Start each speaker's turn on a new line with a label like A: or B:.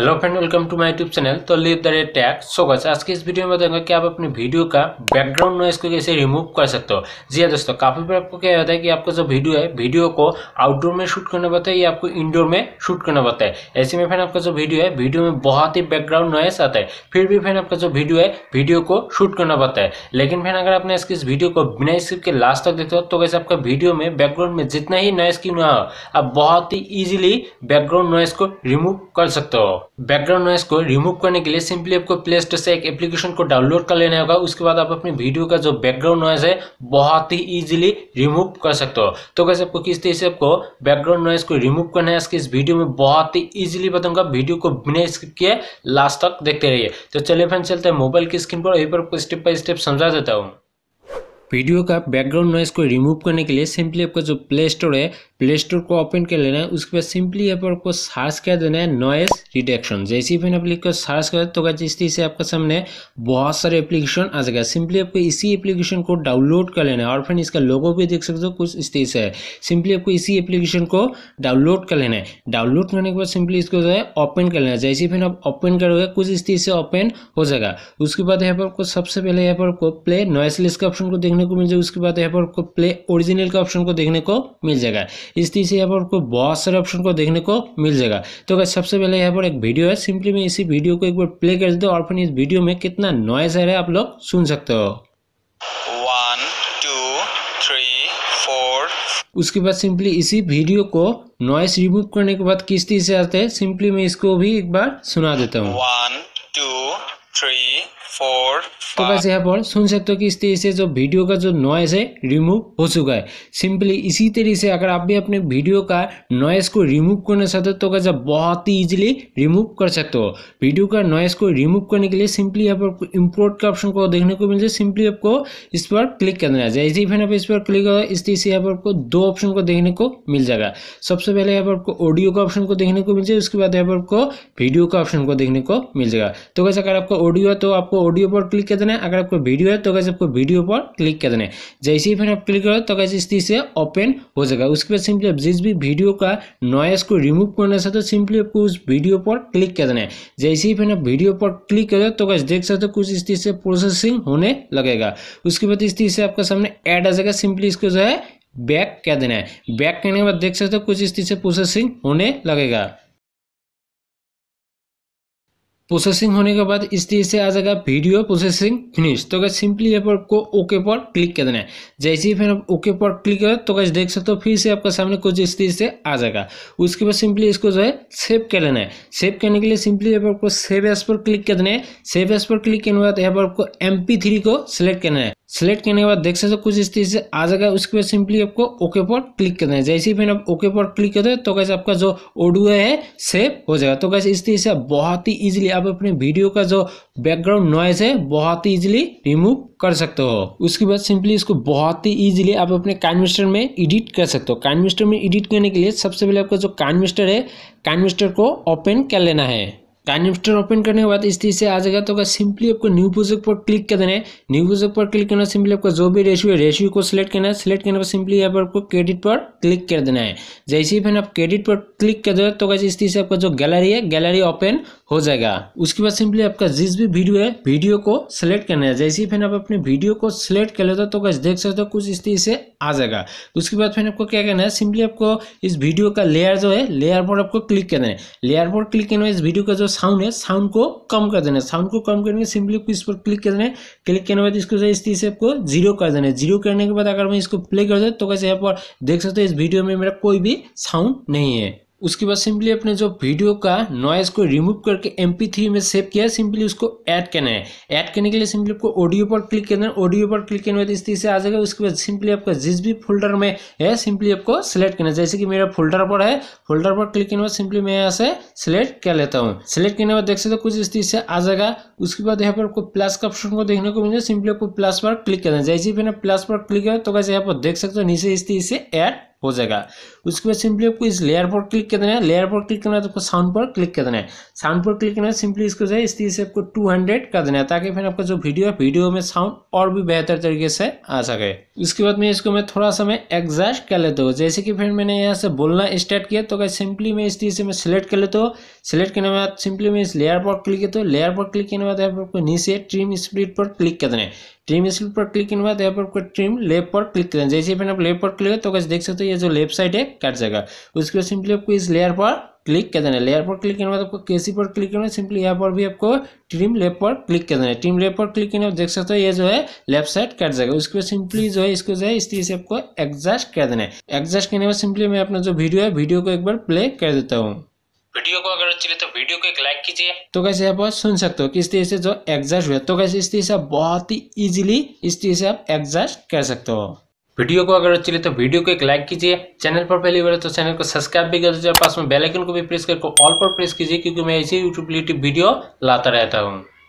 A: hello friend welcome to my YouTube channel तो लिव द रेट टैग सो गज आज के इस वीडियो में बताऊंगा कि आप अपने वीडियो का बैकग्राउंड नॉइस को कैसे रिमूव कर सकते हो जी हाँ दोस्तों काफ़ी बार आपको क्या होता है कि आपका जो वीडियो है वीडियो को आउटडोर में शूट करना पड़ता है या आपको इंडोर में शूट करना पड़ता है ऐसे में फ्रेंड आपका जो वीडियो है वीडियो में बहुत ही बैकग्राउंड नॉइस आता है फिर भी फ्रेंड आपका जो वीडियो है वीडियो को शूट करना पड़ता है लेकिन फ्रेंड अगर आपने इसके इस वीडियो को बिना स्क्रिप्ट के लास्ट तक देखते हो तो कैसे आपका वीडियो में बैकग्राउंड में जितना ही नॉइस क्यों ना हो आप बहुत ही ईजिली बैकग्राउंड नॉइस को रिमूव कर सकते हो बैकग्राउंड नॉइस को रिमूव करने के लिए सिंपली आपको प्ले स्टोर से एक एप्लीकेशन को डाउनलोड कर लेना होगा उसके बाद आप अपनी वीडियो का जो बैकग्राउंड नॉइस है बहुत ही ईजिली रिमूव कर सकते हो तो कैसे आपको किस तरीके से आपको बैकग्राउंड नॉइस को रिमूव करना है इसके इस वीडियो में बहुत ही ईजिली बताऊंगा वीडियो को बिना स्किप किए लास्ट तक देखते रहिए तो चलिए फ्रेंड चलते हैं मोबाइल की स्क्रीन पर वहीं पर स्टेप बाई स्टेप समझा देता हूँ वीडियो का बैकग्राउंड नॉइस को रिमूव करने के लिए सिंपली आपका जो प्ले स्टोर है प्ले स्टोर को ओपन कर लेना है उसके बाद सिंपली पर आपको सर्च कर देना है नॉइस रिडक्शन जैसे ही आप लिख कर सर्च करें तो इसी से आपका सामने बहुत सारे एप्लीकेशन आ जाएगा सिंपली आपको इसी एप्लीकेशन को डाउनलोड कर लेना है और फिर इसका लोगो भी देख सकते हो कुछ इस तरह से है सिंपली आपको इसी एप्लीकेशन को डाउनलोड कर लेना है डाउनलोड करने के बाद सिंपली इसको जो है ओपन कर लेना है जैसे फिर आप ओपन करोगे कुछ इस तरह से ओपन हो जाएगा उसके बाद यहाँ पर आपको सबसे पहले यहाँ पर आपको प्ले नॉइस का ऑप्शन को देखना देखने को मिल जाएगा उसके बाद यहाँ पर आपको प्ले ओरिजिनल का ऑप्शन को देखने को मिल जाएगा इस तरह से यहाँ पर आपको बहुत सारे ऑप्शन को देखने को मिल जाएगा तो अगर सबसे पहले यहाँ पर एक वीडियो है सिंपली मैं इसी वीडियो को एक बार प्ले कर देता हूँ और फिर इस वीडियो में कितना नॉइज है आप लोग सुन सकते हो वन टू थ्री फोर उसके बाद सिंपली इसी वीडियो को नॉइस रिमूव करने के बाद किस तरह से आते हैं सिंपली मैं इसको भी एक बार सुना देता हूँ वन टू थ्री फोर तो बस यहाँ पर सुन सकते हो कि इस तरह से जो वीडियो का जो नॉइस है रिमूव हो चुका है सिंपली इसी तरह से अगर आप भी अपने वीडियो का नॉइस को रिमूव करना चाहते हो तो कैसे बहुत ही इजीली रिमूव कर सकते हो वीडियो का नॉइस को रिमूव करने के लिए सिंपली यहाँ पर इम्पोर्ट का ऑप्शन को देखने को मिल जाए सिंपली आपको इस पर क्लिक करना है जैसे ही फिर आप इस पर क्लिक होगा इस तरह से यहाँ पर आपको दो ऑप्शन को देखने को मिल जाएगा सबसे पहले यहाँ पर आपको ऑडियो का ऑप्शन को देखने को मिल जाए उसके बाद यहाँ पर आपको वीडियो का ऑप्शन को देखने को मिल जाएगा तो कैसे अगर आपको ऑडियो है तो आपको ऑडियो पर क्लिक कर देना है अगर आपको वीडियो है तो कैसे आपको वीडियो पर क्लिक कर देना है जैसे ही फिर आप क्लिक करो तो कैसे इस चीज़ से ओपन हो जाएगा उसके बाद सिंपली आप जिस भी वीडियो का नॉइस को रिमूव करना चाहते हो सिंपली आपको उस वीडियो पर क्लिक कर देना है जैसे ही फिर आप वीडियो पर क्लिक करो तो कैसे देख सकते हो कुछ इस चीज़ से प्रोसेसिंग होने लगेगा उसके बाद इस चीज़ से आपका सामने एड आ जाएगा सिंपली इसको जो है बैक कह देना है बैक कहने के बाद देख सकते हो कुछ इस चीज़ से प्रोसेसिंग होने लगेगा प्रोसेसिंग होने के बाद इस चीज से आ जाएगा वीडियो प्रोसेसिंग फिनिश तो गैस सिंपली यहाँ पर को ओके पर क्लिक कर देना है जैसे ही फिर आप ओके पर क्लिक करें तो गैस देख सकते हो फिर से आपका सामने कुछ इस चीज से आ जाएगा उसके बाद सिंपली इसको जो है सेव कर लेना है सेव करने के लिए सिंपली यहाँ पर आपको सेव एस पर क्लिक कर देना है सेव एस पर क्लिक करने के बाद यहाँ पर आपको एम को सिलेक्ट करना है सेलेक्ट करने के बाद देख सकते हो कुछ इस तरीके से आ जाएगा उसके बाद सिंपली आपको ओके पर क्लिक करना है जैसे ही फिर आप ओके पर क्लिक करते हैं तो कैसे आपका जो ऑडियो है सेव हो जाएगा तो कैसे इस तरीके से बहुत ही ईजिली आप अपने वीडियो का जो बैकग्राउंड नॉइज है बहुत ही ईजिली रिमूव कर सकते हो उसके बाद सिंपली इसको बहुत ही ईजिली आप अपने कानविस्टर में एडिट कर सकते हो कानविस्टर में एडिट करने के लिए सबसे पहले आपका जो कानविस्टर है कानविस्टर को ओपन कर लेना है टाइम स्टोर ओपन करने के बाद इस चीज़ से आ जाएगा तो अगर सिंपली आपको न्यू प्रोजेक्ट पर क्लिक कर देना है न्यू प्रोजेक्ट पर क्लिक करना सिंपली आपका जो भी रेशियो है रेशियो को सिलेक्ट करना है सिलेक्ट करने पर सिंपली यहाँ पर आपको क्रेडिट पर क्लिक कर देना है जैसे ही फिर आप क्रेडिट पर क्लिक कर दे तो कैसे इस चीज़ से आपका जो गैलरी है गैलरी ओपन हो जाएगा उसके बाद सिंपली आपका जिस भी वीडियो है वीडियो को सिलेक्ट करना है जैसे ही फिर आप अपने वीडियो को सिलेक्ट कर लेते हो तो कैसे देख सकते हो कुछ इस चीज़ से आ जाएगा उसके बाद फिर आपको क्या करना है सिंपली आपको इस वीडियो का लेयर जो है लेयर पर आपको क्लिक करना है लेयर पर क्लिक करना है इस वीडियो का जो साउंड है साउंड को कम कर देना है साउंड को कम करने सिंपली इस पर क्लिक कर देना है क्लिक करने के बाद इसको इस तीस को जीरो कर देना है जीरो करने के बाद अगर मैं इसको प्ले कर दे तो कैसे यहाँ पर देख सकते हो इस वीडियो में मेरा कोई भी साउंड नहीं है उसके बाद सिंपली अपने जो वीडियो का नॉइस को रिमूव करके एम थ्री में सेव किया है सिंपली उसको ऐड करना है ऐड करने के लिए सिंपली आपको ऑडियो पर क्लिक करना है ऑडियो पर क्लिक करने बाद इस तरीके से आ जाएगा उसके बाद सिंपली आपका जिस भी फोल्डर में है सिंपली आपको सिलेक्ट करना है जैसे कि मेरा फोल्डर पर है फोल्डर पर क्लिक करने बाद सिंपली मैं यहाँ से सिलेक्ट कर लेता हूँ सिलेक्ट करने बाद देख सकते हो कुछ इस तरीके से आ जाएगा उसके बाद यहाँ पर आपको प्लस का ऑप्शन को देखने को मिलेगा सिंपली आपको प्लस पर क्लिक करना है जैसे ही मैंने प्लस पर क्लिक किया तो कैसे यहाँ पर देख सकते हो नीचे इस तरीके से ऐड हो जाएगा उसके बाद सिंपली आपको इस लेयर पर क्लिक कर देना है लेयर पर क्लिक करना है तो आपको साउंड पर क्लिक कर देना है साउंड पर क्लिक करना है सिंपली इसको जो है इस तरीके से आपको टू हंड्रेड कर देना है ताकि फिर आपका जो वीडियो है वीडियो में साउंड और भी बेहतर तरीके से आ सके उसके बाद में इसको मैं थोड़ा सा मैं एग्जस्ट कर लेता हूँ जैसे कि फिर मैंने यहाँ से बोलना स्टार्ट किया तो क्या सिंपली मैं इस तरीके से मैं सिलेक्ट कर लेता हूँ सिलेक्ट करने के बाद सिंपली मैं इस लेयर पर क्लिक करता हूँ लेयर पर क्लिक करने के बाद आपको नीचे ट्रिम स्प्लिट पर क्लिक कर देना है ट्रिम स्प्लिट पर क्लिक करने के बाद यहाँ पर आपको ट्रिम लेप पर क्लिक कर है जैसे फिर आप लेप पर क्लिक तो कैसे देख सकते हो ये जो लेफ्ट साइड है कट जाएगा उसके बाद सिंपली आपको इस लेयर पर क्लिक कर देना है लेयर पर क्लिक करने बाद आपको केसी पर क्लिक करना है सिंपली यहाँ पर भी आपको ट्रिम लेप पर क्लिक कर देना है ट्रिम लेप पर क्लिक करने देख सकते हो ये जो है लेफ्ट साइड कट जाएगा उसके बाद सिंपली जो है इसको जो है इस तरीके से आपको एडजस्ट कर देना है एडजस्ट करने के बाद सिंपली मैं अपना जो वीडियो है वीडियो को एक बार प्ले कर देता हूँ वीडियो को अगर अच्छी लगे तो वीडियो को एक लाइक कीजिए तो कैसे आप सुन सकते हो किस तरह से जो एडजस्ट हुआ तो कैसे इस तरह से बहुत ही इजीली इस तरह से आप एडजस्ट कर सकते हो वीडियो को अगर अच्छी लगे तो वीडियो को एक लाइक कीजिए चैनल पर पहली बार तो चैनल को सब्सक्राइब भी कर दीजिए पास में बेलाइकन को भी प्रेस करके ऑल पर प्रेस कीजिए क्योंकि मैं ऐसी यूट्यूब रिलेटिव वीडियो लाता रहता हूँ